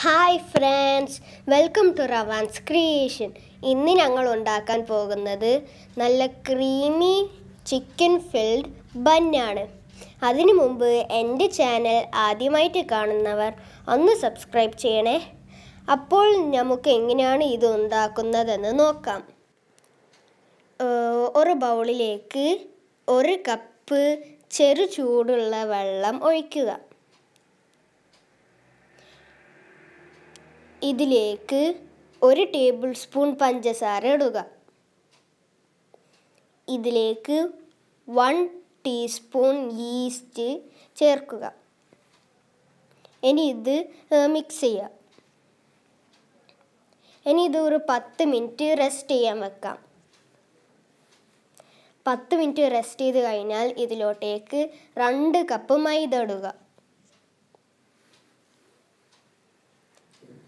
hi friends welcome to Ravans creation ഇന്ന് ഞങ്ങൾ ഉണ്ടാക്കാൻ പോകുന്നത് നല്ല ക്രീമി ചിക്കൻ ഫിൽഡ് ബന്നാണ് അതിനു മുമ്പ് എൻ്റെ ചാനൽ ആദ്യമായിട്ട് കാണുന്നവർ ഒന്ന് സബ്സ്ക്രൈബ് ചെയ്യണേ അപ്പോൾ നമുക്ക് എങ്ങനെയാണ് ഇത് ഉണ്ടാക്കുന്നതെന്ന് നോക്കാം ഒരു ബൗളിലേക്ക് ഒരു കപ്പ് ചെറു ചൂടുള്ള വെള്ളം ഒഴിക്കുക ഇതിലേക്ക് ഒരു ടേബിൾ സ്പൂൺ പഞ്ചസാര ഇടുക ഇതിലേക്ക് വൺ ടീസ്പൂൺ ഈസ്റ്റ് ചേർക്കുക ഇനി ഇത് മിക്സ് ചെയ്യുക ഇനി ഇത് ഒരു പത്ത് മിനിറ്റ് റെസ്റ്റ് ചെയ്യാൻ വെക്കാം പത്ത് മിനിറ്റ് റെസ്റ്റ് ചെയ്ത് കഴിഞ്ഞാൽ ഇതിലോട്ടേക്ക് രണ്ട് കപ്പ് മൈദ ഇടുക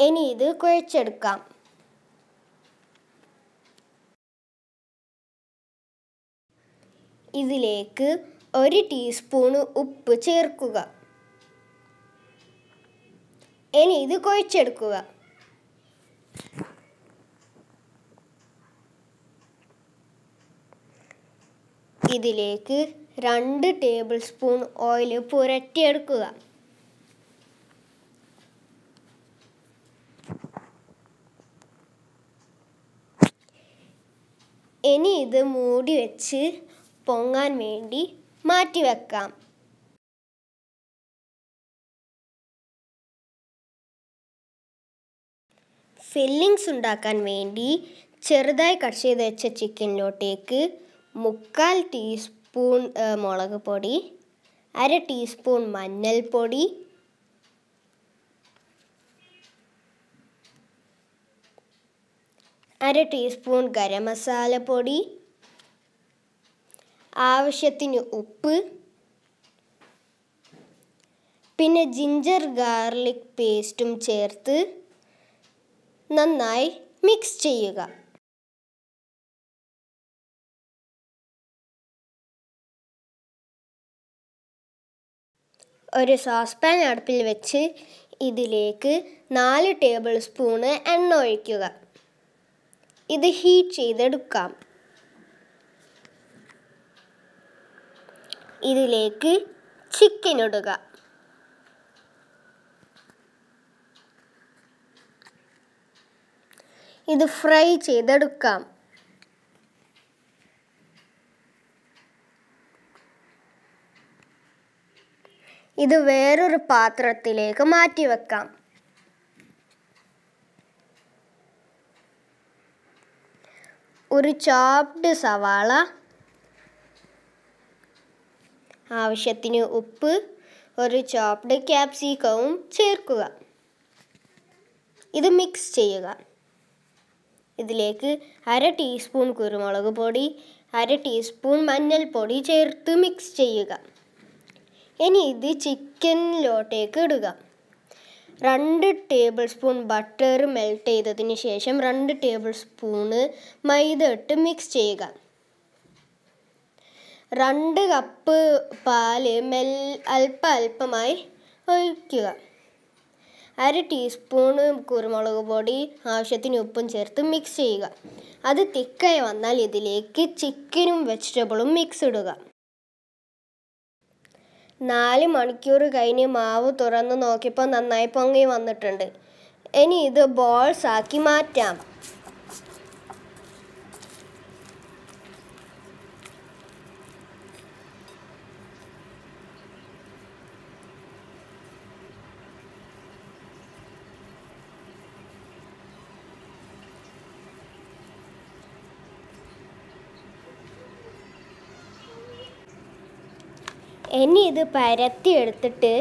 ഇനി ഇത് കുഴച്ചെടുക്കാം ഇതിലേക്ക് ഒരു ടീസ്പൂണ് ഉപ്പ് ചേർക്കുക ഇനി ഇത് കുഴച്ചെടുക്കുക ഇതിലേക്ക് രണ്ട് ടേബിൾ സ്പൂൺ ഓയിൽ പുരട്ടിയെടുക്കുക ഇനി ഇത് മൂടി വെച്ച് പൊങ്ങാൻ വേണ്ടി മാറ്റി വെക്കാം ഫില്ലിങ്സ് ഉണ്ടാക്കാൻ വേണ്ടി ചെറുതായി കട്ട് ചെയ്ത് വെച്ച ചിക്കനിലോട്ടേക്ക് മുക്കാൽ ടീസ്പൂൺ മുളക് പൊടി അര ടീസ്പൂൺ മഞ്ഞൾപ്പൊടി അര ടീസ്പൂൺ ഗരം മസാല പൊടി ആവശ്യത്തിന് ഉപ്പ് പിന്നെ ജിഞ്ചർ ഗാർലിക് പേസ്റ്റും ചേർത്ത് നന്നായി മിക്സ് ചെയ്യുക ഒരു സോസ്പാൻ അടുപ്പിൽ വെച്ച് ഇതിലേക്ക് നാല് ടേബിൾ സ്പൂണ് എണ്ണ ഒഴിക്കുക ഇത് ഹീറ്റ് ചെയ്തെടുക്കാം ഇതിലേക്ക് ചിക്കൻ ഇടുക ഇത് ഫ്രൈ ചെയ്തെടുക്കാം ഇത് വേറൊരു പാത്രത്തിലേക്ക് മാറ്റി വെക്കാം ഒരു ചോപ്ഡ് സവാള ആവശ്യത്തിന് ഉപ്പ് ഒരു ചോപ്ഡ് ക്യാപ്സിക്കവും ചേർക്കുക ഇത് മിക്സ് ചെയ്യുക ഇതിലേക്ക് അര ടീസ്പൂൺ കുരുമുളക് പൊടി അര ടീസ്പൂൺ മഞ്ഞൾപ്പൊടി ചേർത്ത് മിക്സ് ചെയ്യുക ഇനി ഇത് ചിക്കനിലോട്ടേക്ക് ഇടുക രണ്ട് ടേബിൾ സ്പൂൺ ബട്ടർ മെൽറ്റ് ചെയ്തതിന് ശേഷം രണ്ട് ടേബിൾ സ്പൂണ് മൈദ ഇട്ട് മിക്സ് ചെയ്യുക രണ്ട് കപ്പ് പാല് മെൽ അല്പ അല്പമായി ഒഴിക്കുക അര ടീസ്പൂണ് കുരുമുളക് പൊടി ആവശ്യത്തിന് ഉപ്പും ചേർത്ത് മിക്സ് ചെയ്യുക അത് തിക്കായി വന്നാൽ ഇതിലേക്ക് ചിക്കനും വെജിറ്റബിളും മിക്സ് ഇടുക നാല് മണിക്കൂർ കഴിഞ്ഞ് മാവ് തുറന്ന് നോക്കിയപ്പോൾ നന്നായി പൊങ്ങി വന്നിട്ടുണ്ട് ഇനി ഇത് ബോൾസ് ആക്കി മാറ്റാം ഇനി ഇത് പരത്തിയെടുത്തിട്ട്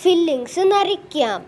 ഫില്ലിങ്സ് നിറയ്ക്കാം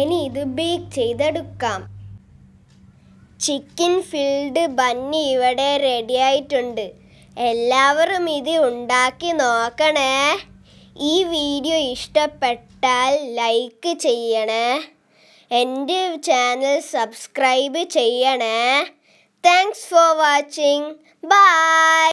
ഇനി ഇത് ബേക്ക് ചെയ്തെടുക്കാം ചിക്കൻ ഫിൽഡ് ബന്നി ഇവിടെ റെഡിയായിട്ടുണ്ട് എല്ലാവരും ഇത് ഉണ്ടാക്കി നോക്കണേ ഈ വീഡിയോ ഇഷ്ടപ്പെട്ടാൽ ലൈക്ക് ചെയ്യണേ എൻ്റെ ചാനൽ സബ്സ്ക്രൈബ് ചെയ്യണേ താങ്ക്സ് ഫോർ വാച്ചിങ് ബൈ